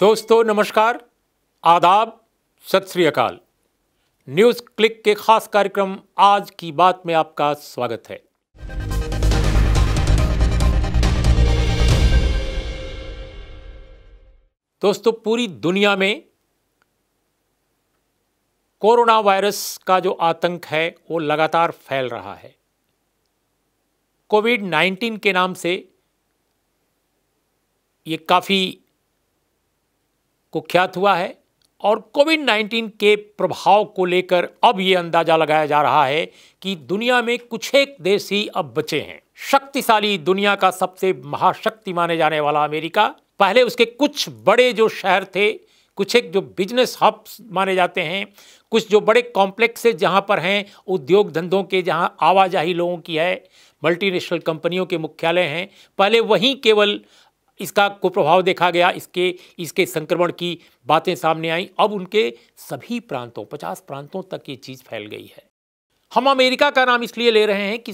दोस्तों नमस्कार आदाब सत श्री अकाल न्यूज़ क्लिक के खास कार्यक्रम आज की बात में आपका स्वागत है दोस्तों पूरी दुनिया में कोरोना वायरस का जो आतंक है वो लगातार फैल रहा है कोविड 19 के नाम से ये काफ़ी कुख्यात हुआ है और कोविड 19 के प्रभाव को लेकर अब ये अंदाजा लगाया जा रहा है कि दुनिया में कुछ एक देश ही अब बचे हैं शक्तिशाली दुनिया का सबसे महाशक्ति माने जाने वाला अमेरिका पहले उसके कुछ बड़े जो शहर थे कुछ एक जो बिजनेस हब्स माने जाते हैं कुछ जो बड़े कॉम्प्लेक्स जहाँ पर हैं उद्योग धंधों के जहाँ आवाजाही लोगों की है मल्टीनेशनल कंपनियों के मुख्यालय हैं पहले वहीं केवल इसका कुप्रभाव देखा गया इसके इसके संक्रमण की बातें सामने आई अब उनके सभी प्रांतों पचास प्रांतों तक ये चीज़ फैल गई है हम अमेरिका का नाम इसलिए ले रहे हैं कि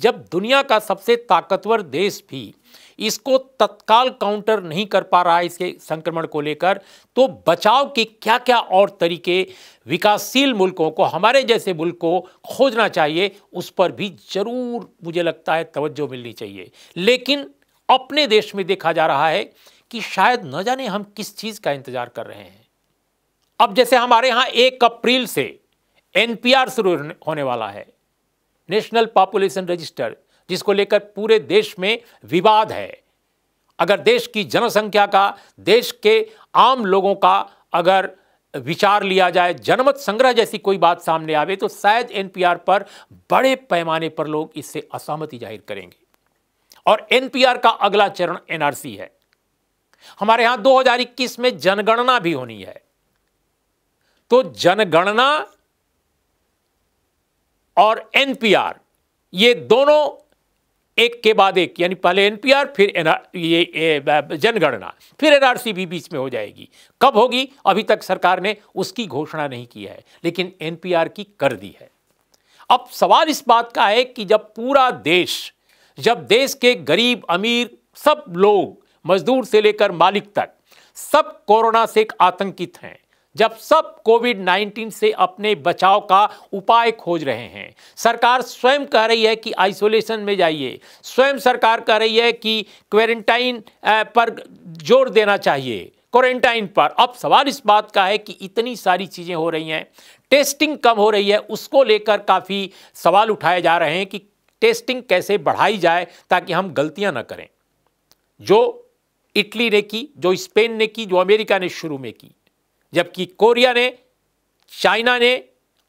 जब दुनिया का सबसे ताकतवर देश भी इसको तत्काल काउंटर नहीं कर पा रहा है इसके संक्रमण को लेकर तो बचाव के क्या क्या और तरीके विकासशील मुल्कों को हमारे जैसे मुल्क को खोजना चाहिए उस पर भी ज़रूर मुझे लगता है तवज्जो मिलनी चाहिए लेकिन अपने देश में देखा जा रहा है कि शायद न जाने हम किस चीज़ का इंतजार कर रहे हैं अब जैसे हमारे यहां एक अप्रैल से एनपीआर शुरू होने वाला है नेशनल पॉपुलेशन रजिस्टर जिसको लेकर पूरे देश में विवाद है अगर देश की जनसंख्या का देश के आम लोगों का अगर विचार लिया जाए जनमत संग्रह जैसी कोई बात सामने आवे तो शायद एनपीआर पर बड़े पैमाने पर लोग इससे असहमति जाहिर करेंगे और एनपीआर का अगला चरण एनआरसी है हमारे यहां 2021 में जनगणना भी होनी है तो जनगणना और एनपीआर ये दोनों एक के बाद एक यानी पहले एनपीआर फिर ये जनगणना फिर एनआरसी भी बीच में हो जाएगी कब होगी अभी तक सरकार ने उसकी घोषणा नहीं की है लेकिन एनपीआर की कर दी है अब सवाल इस बात का है कि जब पूरा देश जब देश के गरीब अमीर सब लोग मजदूर से लेकर मालिक तक सब कोरोना से आतंकित हैं जब सब कोविड 19 से अपने बचाव का उपाय खोज रहे हैं सरकार स्वयं कह रही है कि आइसोलेशन में जाइए स्वयं सरकार कह रही है कि क्वारंटाइन पर जोर देना चाहिए क्वारंटाइन पर अब सवाल इस बात का है कि इतनी सारी चीज़ें हो रही हैं टेस्टिंग कम हो रही है उसको लेकर काफ़ी सवाल उठाए जा रहे हैं कि टेस्टिंग कैसे बढ़ाई जाए ताकि हम गलतियां ना करें जो इटली ने की जो स्पेन ने की जो अमेरिका ने शुरू में की जबकि कोरिया ने चाइना ने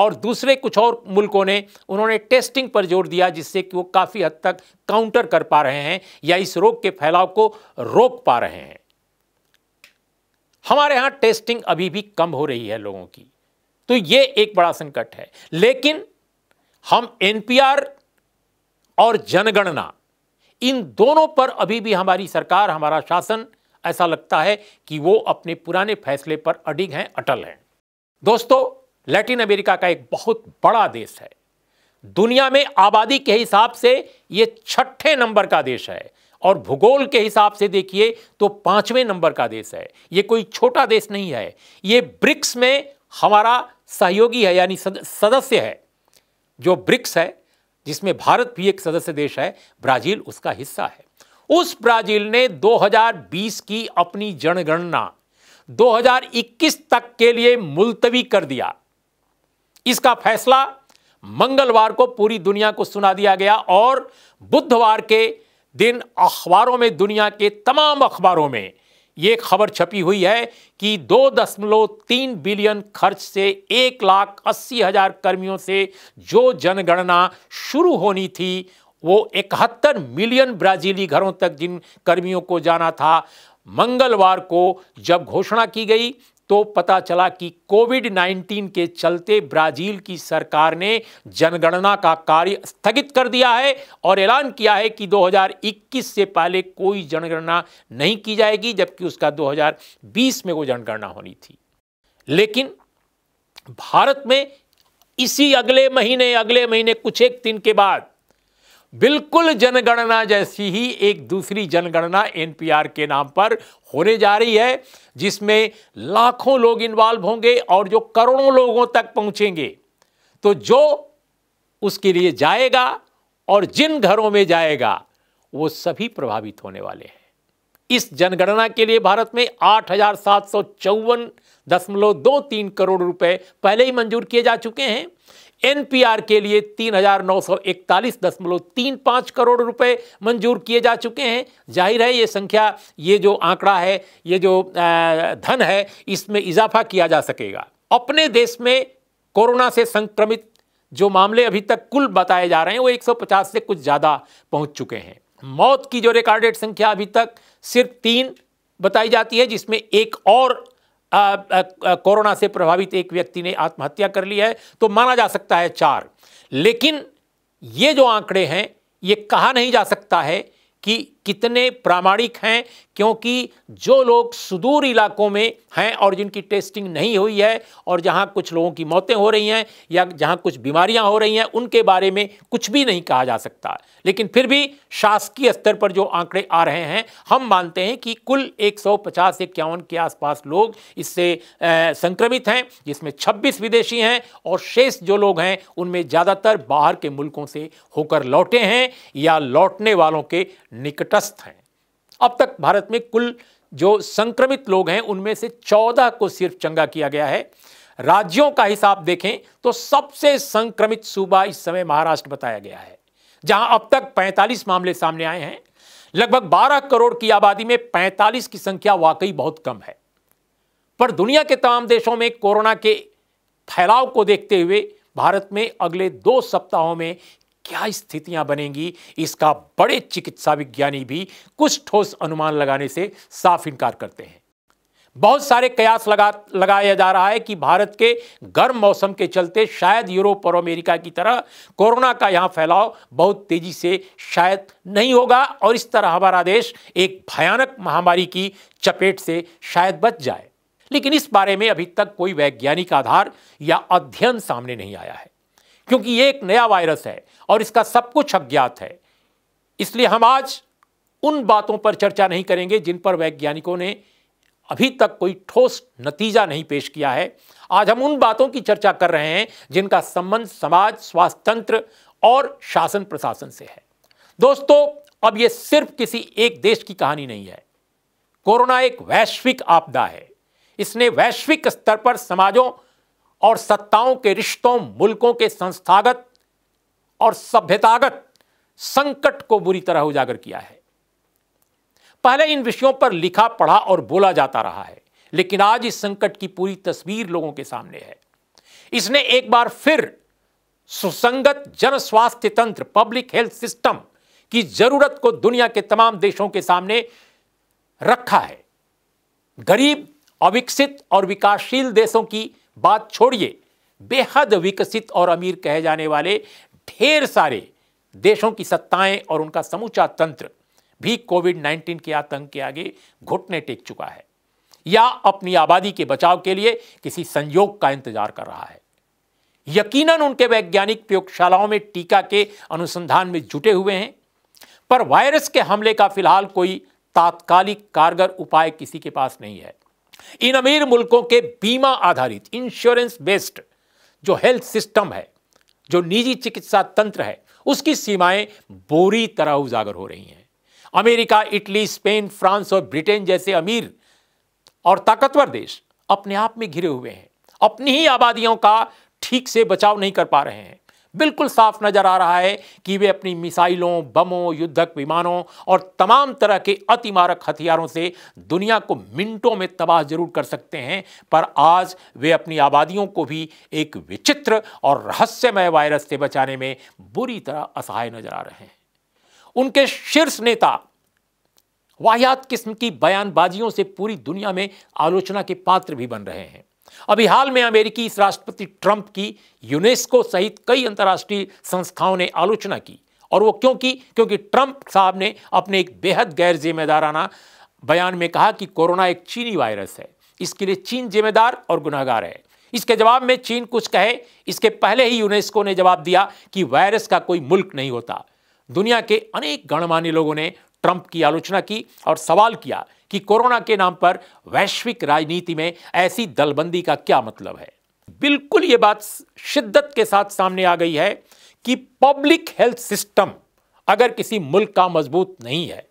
और दूसरे कुछ और मुल्कों ने उन्होंने टेस्टिंग पर जोर दिया जिससे कि वो काफ़ी हद तक काउंटर कर पा रहे हैं या इस रोग के फैलाव को रोक पा रहे हैं हमारे यहाँ टेस्टिंग अभी भी कम हो रही है लोगों की तो ये एक बड़ा संकट है लेकिन हम एनपीआर और जनगणना इन दोनों पर अभी भी हमारी सरकार हमारा शासन ऐसा लगता है कि वो अपने पुराने फैसले पर अडिग हैं अटल हैं दोस्तों लैटिन अमेरिका का एक बहुत बड़ा देश है दुनिया में आबादी के हिसाब से ये छठे नंबर का देश है और भूगोल के हिसाब से देखिए तो पांचवें नंबर का देश है ये कोई छोटा देश नहीं है ये ब्रिक्स में हमारा सहयोगी है यानी सदस्य है जो ब्रिक्स है जिसमें भारत भी एक सदस्य देश है ब्राजील उसका हिस्सा है उस ब्राजील ने 2020 की अपनी जनगणना 2021 तक के लिए मुलतवी कर दिया इसका फैसला मंगलवार को पूरी दुनिया को सुना दिया गया और बुधवार के दिन अखबारों में दुनिया के तमाम अखबारों में ये खबर छपी हुई है कि दो दशमलव तीन बिलियन खर्च से एक लाख अस्सी हजार कर्मियों से जो जनगणना शुरू होनी थी वो इकहत्तर मिलियन ब्राजीली घरों तक जिन कर्मियों को जाना था मंगलवार को जब घोषणा की गई तो पता चला कि कोविड 19 के चलते ब्राजील की सरकार ने जनगणना का कार्य स्थगित कर दिया है और ऐलान किया है कि 2021 से पहले कोई जनगणना नहीं की जाएगी जबकि उसका 2020 में वो जनगणना होनी थी लेकिन भारत में इसी अगले महीने अगले महीने कुछ एक दिन के बाद बिल्कुल जनगणना जैसी ही एक दूसरी जनगणना एनपीआर के नाम पर होने जा रही है जिसमें लाखों लोग इन्वॉल्व होंगे और जो करोड़ों लोगों तक पहुंचेंगे तो जो उसके लिए जाएगा और जिन घरों में जाएगा वो सभी प्रभावित होने वाले हैं इस जनगणना के लिए भारत में आठ हजार सात सौ चौवन दशमलव दो तीन करोड़ रुपए पहले ही मंजूर किए जा चुके हैं एनपीआर के लिए तीन हजार नौ सौ इकतालीस दशमलव तीन पाँच करोड़ रुपए मंजूर किए जा चुके हैं जाहिर है ये संख्या ये जो आंकड़ा है ये जो धन है इसमें इजाफा किया जा सकेगा अपने देश में कोरोना से संक्रमित जो मामले अभी तक कुल बताए जा रहे हैं वो 150 से कुछ ज़्यादा पहुंच चुके हैं मौत की जो रिकॉर्डेड संख्या अभी तक सिर्फ तीन बताई जाती है जिसमें एक और कोरोना से प्रभावित एक व्यक्ति ने आत्महत्या कर ली है तो माना जा सकता है चार लेकिन ये जो आंकड़े हैं ये कहा नहीं जा सकता है कि कितने प्रामाणिक हैं क्योंकि जो लोग सुदूर इलाकों में हैं और जिनकी टेस्टिंग नहीं हुई है और जहां कुछ लोगों की मौतें हो रही हैं या जहां कुछ बीमारियां हो रही हैं उनके बारे में कुछ भी नहीं कहा जा सकता लेकिन फिर भी शासकीय स्तर पर जो आंकड़े आ रहे हैं हम मानते हैं कि कुल एक सौ के आसपास लोग इससे संक्रमित हैं जिसमें छब्बीस विदेशी हैं और शेष जो लोग हैं उनमें ज़्यादातर बाहर के मुल्कों से होकर लौटे हैं या लौटने वालों के निकट तटस्थ हैं अब तक भारत में कुल जो संक्रमित लोग हैं उनमें से 14 को सिर्फ चंगा किया गया है राज्यों का हिसाब देखें तो सबसे संक्रमित सूबा इस समय महाराष्ट्र बताया गया है जहां अब तक 45 मामले सामने आए हैं लगभग 12 करोड़ की आबादी में 45 की संख्या वाकई बहुत कम है पर दुनिया के तमाम देशों में कोरोना के फैलाव को देखते हुए भारत में अगले दो सप्ताहों में क्या स्थितियां बनेंगी इसका बड़े चिकित्सा विज्ञानी भी कुछ ठोस अनुमान लगाने से साफ इनकार करते हैं बहुत सारे कयास लगा लगाया जा रहा है कि भारत के गर्म मौसम के चलते शायद यूरोप और अमेरिका की तरह कोरोना का यहाँ फैलाव बहुत तेजी से शायद नहीं होगा और इस तरह हमारा देश एक भयानक महामारी की चपेट से शायद बच जाए लेकिन इस बारे में अभी तक कोई वैज्ञानिक आधार या अध्ययन सामने नहीं आया है क्योंकि ये एक नया वायरस है और इसका सब कुछ अज्ञात है इसलिए हम आज उन बातों पर चर्चा नहीं करेंगे जिन पर वैज्ञानिकों ने अभी तक कोई ठोस नतीजा नहीं पेश किया है आज हम उन बातों की चर्चा कर रहे हैं जिनका संबंध समाज स्वास्थ्य तंत्र और शासन प्रशासन से है दोस्तों अब यह सिर्फ किसी एक देश की कहानी नहीं है कोरोना एक वैश्विक आपदा है इसने वैश्विक स्तर पर समाजों और सत्ताओं के रिश्तों मुल्कों के संस्थागत और सभ्यतागत संकट को बुरी तरह उजागर किया है पहले इन विषयों पर लिखा पढ़ा और बोला जाता रहा है लेकिन आज इस संकट की पूरी तस्वीर लोगों के सामने है इसने एक बार फिर सुसंगत जन स्वास्थ्य तंत्र पब्लिक हेल्थ सिस्टम की जरूरत को दुनिया के तमाम देशों के सामने रखा है गरीब अविकसित और विकासशील देशों की बात छोड़िए बेहद विकसित और अमीर कहे जाने वाले ढेर सारे देशों की सत्ताएं और उनका समूचा तंत्र भी कोविड 19 के आतंक के आगे घुटने टेक चुका है या अपनी आबादी के बचाव के लिए किसी संयोग का इंतजार कर रहा है यकीनन उनके वैज्ञानिक प्रयोगशालाओं में टीका के अनुसंधान में जुटे हुए हैं पर वायरस के हमले का फिलहाल कोई तात्कालिक कारगर उपाय किसी के पास नहीं है इन अमीर मुल्कों के बीमा आधारित इंश्योरेंस बेस्ड जो हेल्थ सिस्टम है जो निजी चिकित्सा तंत्र है उसकी सीमाएं बुरी तरह उजागर हो रही हैं अमेरिका इटली स्पेन फ्रांस और ब्रिटेन जैसे अमीर और ताकतवर देश अपने आप में घिरे हुए हैं अपनी ही आबादियों का ठीक से बचाव नहीं कर पा रहे हैं बिल्कुल साफ नजर आ रहा है कि वे अपनी मिसाइलों बमों युद्धक विमानों और तमाम तरह के अतिमारक हथियारों से दुनिया को मिनटों में तबाह जरूर कर सकते हैं पर आज वे अपनी आबादियों को भी एक विचित्र और रहस्यमय वायरस से बचाने में बुरी तरह असहाय नजर आ रहे हैं उनके शीर्ष नेता वाहियात किस्म की बयानबाजियों से पूरी दुनिया में आलोचना के पात्र भी बन रहे हैं अभी हाल में अमेरिकी राष्ट्रपति ट्रंप की यूनेस्को सहित कई अंतर्राष्ट्रीय संस्थाओं ने आलोचना की और वो क्यों की क्योंकि ट्रंप साहब ने अपने एक बेहद गैर जिम्मेदाराना बयान में कहा कि कोरोना एक चीनी वायरस है इसके लिए चीन जिम्मेदार और गुनाहगार है इसके जवाब में चीन कुछ कहे इसके पहले ही यूनेस्को ने जवाब दिया कि वायरस का कोई मुल्क नहीं होता दुनिया के अनेक गणमान्य लोगों ने ट्रंप की आलोचना की और सवाल किया कि कोरोना के नाम पर वैश्विक राजनीति में ऐसी दलबंदी का क्या मतलब है बिल्कुल ये बात शिद्दत के साथ सामने आ गई है कि पब्लिक हेल्थ सिस्टम अगर किसी मुल्क का मजबूत नहीं है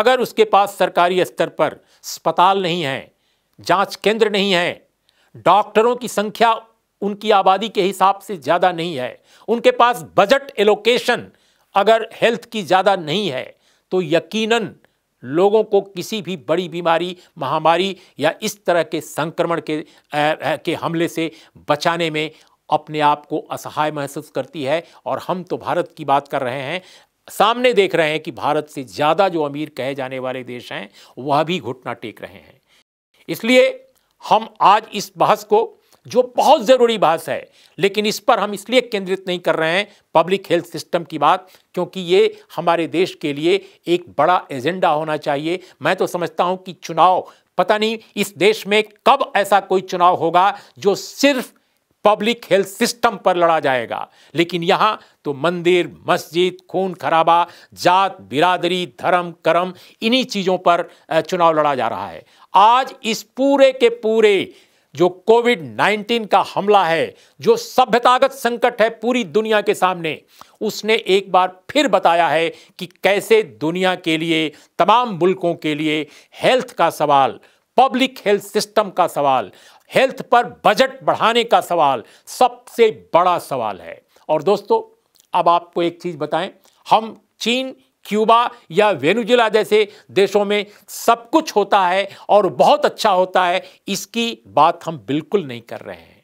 अगर उसके पास सरकारी स्तर पर अस्पताल नहीं है जांच केंद्र नहीं है डॉक्टरों की संख्या उनकी आबादी के हिसाब से ज़्यादा नहीं है उनके पास बजट एलोकेशन अगर हेल्थ की ज़्यादा नहीं है तो यकीनन लोगों को किसी भी बड़ी बीमारी महामारी या इस तरह के संक्रमण के आ, के हमले से बचाने में अपने आप को असहाय महसूस करती है और हम तो भारत की बात कर रहे हैं सामने देख रहे हैं कि भारत से ज़्यादा जो अमीर कहे जाने वाले देश हैं वह भी घुटना टेक रहे हैं इसलिए हम आज इस बहस को जो बहुत ज़रूरी बहस है लेकिन इस पर हम इसलिए केंद्रित नहीं कर रहे हैं पब्लिक हेल्थ सिस्टम की बात क्योंकि ये हमारे देश के लिए एक बड़ा एजेंडा होना चाहिए मैं तो समझता हूँ कि चुनाव पता नहीं इस देश में कब ऐसा कोई चुनाव होगा जो सिर्फ पब्लिक हेल्थ सिस्टम पर लड़ा जाएगा लेकिन यहाँ तो मंदिर मस्जिद खून खराबा जात बिरादरी धर्म कर्म इन्हीं चीज़ों पर चुनाव लड़ा जा रहा है आज इस पूरे के पूरे जो कोविड 19 का हमला है जो सभ्यतागत संकट है पूरी दुनिया के सामने उसने एक बार फिर बताया है कि कैसे दुनिया के लिए तमाम मुल्कों के लिए हेल्थ का सवाल पब्लिक हेल्थ सिस्टम का सवाल हेल्थ पर बजट बढ़ाने का सवाल सबसे बड़ा सवाल है और दोस्तों अब आपको एक चीज़ बताएं हम चीन क्यूबा या वेनुजुला जैसे देशों में सब कुछ होता है और बहुत अच्छा होता है इसकी बात हम बिल्कुल नहीं कर रहे हैं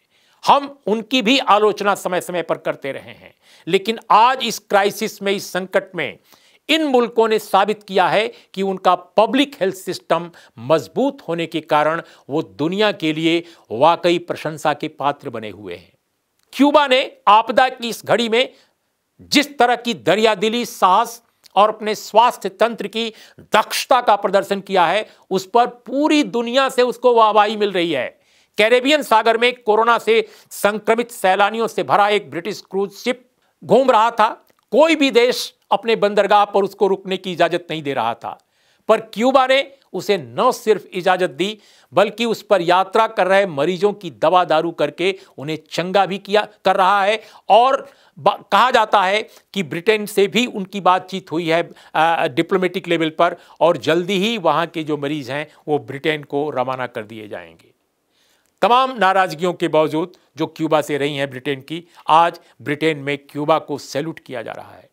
हम उनकी भी आलोचना समय समय पर करते रहे हैं लेकिन आज इस क्राइसिस में इस संकट में इन मुल्कों ने साबित किया है कि उनका पब्लिक हेल्थ सिस्टम मजबूत होने के कारण वो दुनिया के लिए वाकई प्रशंसा के पात्र बने हुए हैं क्यूबा ने आपदा की इस घड़ी में जिस तरह की दरियादिली साहस और अपने स्वास्थ्य तंत्र की दक्षता का प्रदर्शन किया है उस पर पूरी दुनिया से उसको वाहवाही मिल रही है कैरेबियन सागर में कोरोना से संक्रमित सैलानियों से भरा एक ब्रिटिश क्रूज शिप घूम रहा था कोई भी देश अपने बंदरगाह पर उसको रुकने की इजाजत नहीं दे रहा था पर क्यूबा ने उसे न सिर्फ इजाजत दी बल्कि उस पर यात्रा कर रहे मरीजों की दवा दारू करके उन्हें चंगा भी किया कर रहा है और कहा जाता है कि ब्रिटेन से भी उनकी बातचीत हुई है डिप्लोमेटिक लेवल पर और जल्दी ही वहाँ के जो मरीज हैं वो ब्रिटेन को रवाना कर दिए जाएंगे तमाम नाराज़गियों के बावजूद जो क्यूबा से रही हैं ब्रिटेन की आज ब्रिटेन में क्यूबा को सैल्यूट किया जा रहा है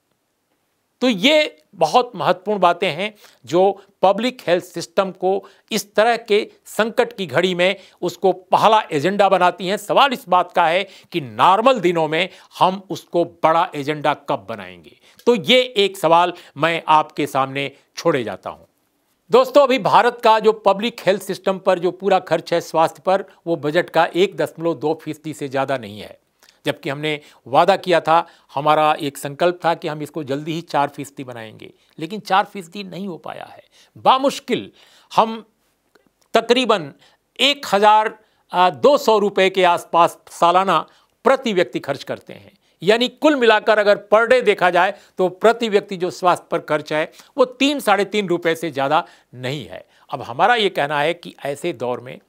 तो ये बहुत महत्वपूर्ण बातें हैं जो पब्लिक हेल्थ सिस्टम को इस तरह के संकट की घड़ी में उसको पहला एजेंडा बनाती हैं सवाल इस बात का है कि नॉर्मल दिनों में हम उसको बड़ा एजेंडा कब बनाएंगे तो ये एक सवाल मैं आपके सामने छोड़े जाता हूँ दोस्तों अभी भारत का जो पब्लिक हेल्थ सिस्टम पर जो पूरा खर्च है स्वास्थ्य पर वो बजट का एक दशमलव दो फीसदी से ज़्यादा नहीं है जबकि हमने वादा किया था हमारा एक संकल्प था कि हम इसको जल्दी ही चार फीसदी बनाएंगे लेकिन चार फीसदी नहीं हो पाया है बामुश्किल हम तकरीबन एक हज़ार दो सौ रुपये के आसपास सालाना प्रति व्यक्ति खर्च करते हैं यानी कुल मिलाकर अगर पर डे देखा जाए तो प्रति व्यक्ति जो स्वास्थ्य पर खर्च है वो तीन साढ़े तीन रुपये से ज़्यादा नहीं है अब हमारा ये कहना है कि ऐसे दौर में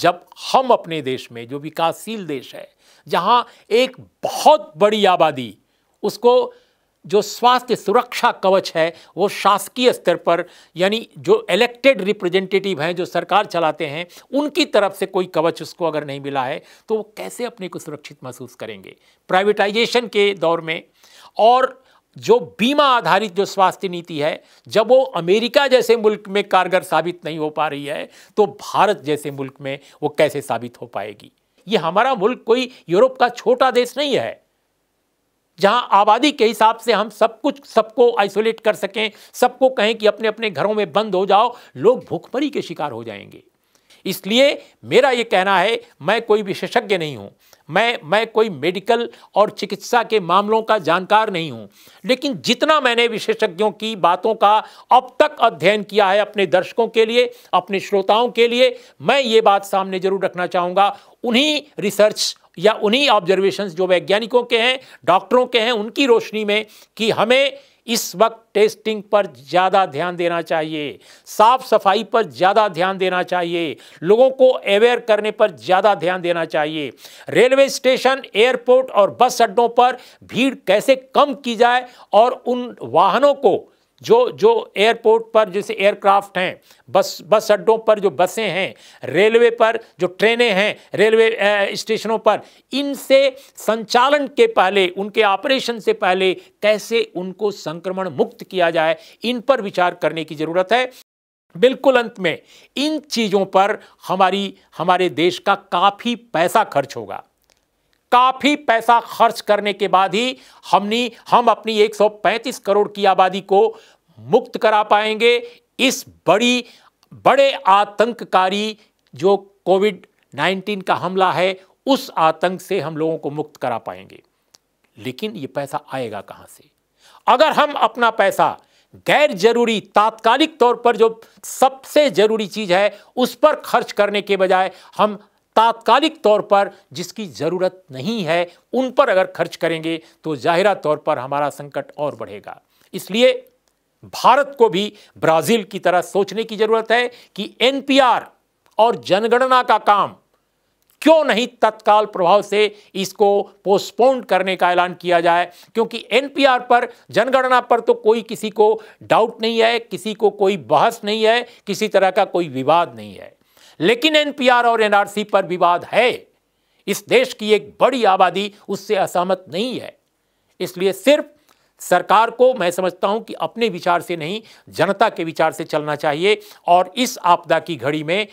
जब हम अपने देश में जो विकासशील देश है जहाँ एक बहुत बड़ी आबादी उसको जो स्वास्थ्य सुरक्षा कवच है वो शासकीय स्तर पर यानी जो इलेक्टेड रिप्रेजेंटेटिव हैं जो सरकार चलाते हैं उनकी तरफ से कोई कवच उसको अगर नहीं मिला है तो वो कैसे अपने को सुरक्षित महसूस करेंगे प्राइवेटाइजेशन के दौर में और जो बीमा आधारित जो स्वास्थ्य नीति है जब वो अमेरिका जैसे मुल्क में कारगर साबित नहीं हो पा रही है तो भारत जैसे मुल्क में वो कैसे साबित हो पाएगी ये हमारा मुल्क कोई यूरोप का छोटा देश नहीं है जहां आबादी के हिसाब से हम सब कुछ सबको आइसोलेट कर सकें सबको कहें कि अपने अपने घरों में बंद हो जाओ लोग भूखमरी के शिकार हो जाएंगे इसलिए मेरा ये कहना है मैं कोई विशेषज्ञ नहीं हूँ मैं मैं कोई मेडिकल और चिकित्सा के मामलों का जानकार नहीं हूँ लेकिन जितना मैंने विशेषज्ञों की बातों का अब तक अध्ययन किया है अपने दर्शकों के लिए अपने श्रोताओं के लिए मैं ये बात सामने जरूर रखना चाहूँगा उन्हीं रिसर्च या उन्हीं ऑब्जर्वेशंस जो वैज्ञानिकों के हैं डॉक्टरों के हैं उनकी रोशनी में कि हमें इस वक्त टेस्टिंग पर ज़्यादा ध्यान देना चाहिए साफ सफाई पर ज़्यादा ध्यान देना चाहिए लोगों को अवेयर करने पर ज़्यादा ध्यान देना चाहिए रेलवे स्टेशन एयरपोर्ट और बस अड्डों पर भीड़ कैसे कम की जाए और उन वाहनों को जो जो एयरपोर्ट पर जैसे एयरक्राफ्ट हैं बस बस अड्डों पर जो बसें हैं रेलवे पर जो ट्रेनें हैं रेलवे स्टेशनों पर इनसे संचालन के पहले उनके ऑपरेशन से पहले कैसे उनको संक्रमण मुक्त किया जाए इन पर विचार करने की ज़रूरत है बिल्कुल अंत में इन चीज़ों पर हमारी हमारे देश का काफ़ी पैसा खर्च होगा काफ़ी पैसा खर्च करने के बाद ही हमने हम अपनी 135 करोड़ की आबादी को मुक्त करा पाएंगे इस बड़ी बड़े आतंककारी जो कोविड 19 का हमला है उस आतंक से हम लोगों को मुक्त करा पाएंगे लेकिन ये पैसा आएगा कहां से अगर हम अपना पैसा गैर जरूरी तात्कालिक तौर पर जो सबसे जरूरी चीज है उस पर खर्च करने के बजाय हम तात्कालिक तौर पर जिसकी ज़रूरत नहीं है उन पर अगर खर्च करेंगे तो जाहिरा तौर पर हमारा संकट और बढ़ेगा इसलिए भारत को भी ब्राजील की तरह सोचने की जरूरत है कि एनपीआर और जनगणना का काम क्यों नहीं तत्काल प्रभाव से इसको पोस्टपोन करने का ऐलान किया जाए क्योंकि एनपीआर पर जनगणना पर तो कोई किसी को डाउट नहीं है किसी को कोई बहस नहीं है किसी तरह का कोई विवाद नहीं है लेकिन एनपीआर और एनआरसी पर विवाद है इस देश की एक बड़ी आबादी उससे असहमत नहीं है इसलिए सिर्फ सरकार को मैं समझता हूं कि अपने विचार से नहीं जनता के विचार से चलना चाहिए और इस आपदा की घड़ी में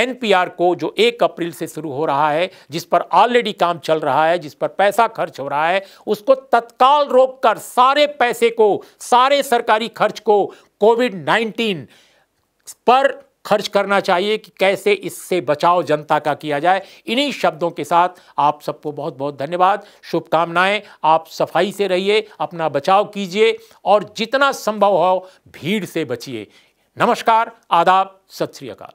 एनपीआर को जो एक अप्रैल से शुरू हो रहा है जिस पर ऑलरेडी काम चल रहा है जिस पर पैसा खर्च हो रहा है उसको तत्काल रोककर सारे पैसे को सारे सरकारी खर्च को कोविड नाइन्टीन पर खर्च करना चाहिए कि कैसे इससे बचाव जनता का किया जाए इन्हीं शब्दों के साथ आप सबको बहुत बहुत धन्यवाद शुभकामनाएं आप सफाई से रहिए अपना बचाव कीजिए और जितना संभव हो भीड़ से बचिए नमस्कार आदाब सत श्री अकाल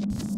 you